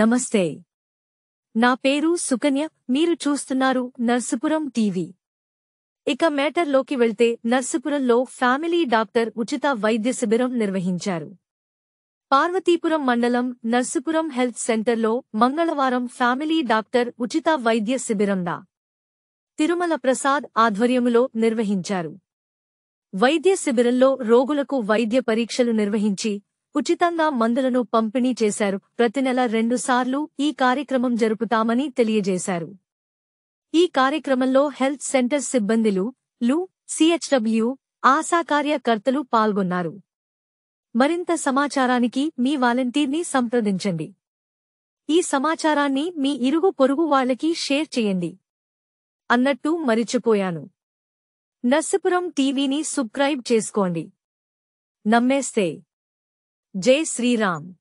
నమస్తే నా పేరు సుకన్య మీరు చూస్తున్నారు నర్సుపురం టీవీ ఇక మేటర్లోకి వెళ్తే నర్సుపురంలో ఫ్యామిలీ డాక్టర్ ఉచిత వైద్య శిబిరం నిర్వహించారు పార్వతీపురం మండలం నర్సుపురం హెల్త్ సెంటర్లో మంగళవారం ఫ్యామిలీ డాక్టర్ ఉచిత వైద్య శిబిరందా తిరుమల ప్రసాద్ ఆధ్వర్యములో నిర్వహించారు వైద్య శిబిరంలో రోగులకు వైద్య పరీక్షలు నిర్వహించి ఉచితంగా మందులను పంపిణీ చేశారు ప్రతి నెల రెండుసార్లు ఈ కార్యక్రమం జరుపుతామని తెలియజేశారు ఈ కార్యక్రమంలో హెల్త్ సెంటర్ సిబ్బందిలు లు సిహెచ్డబ్ల్యూ ఆశా కార్యకర్తలు పాల్గొన్నారు మరింత సమాచారానికి మీ వాలంటీర్ని సంప్రదించండి ఈ సమాచారాన్ని మీ ఇరుగు పొరుగు వాళ్ళకి షేర్ చేయండి అన్నట్టు మరిచిపోయాను నర్సపురం టీవీని సబ్స్క్రైబ్ చేసుకోండి నమ్మేస్తే Jay Sri Ram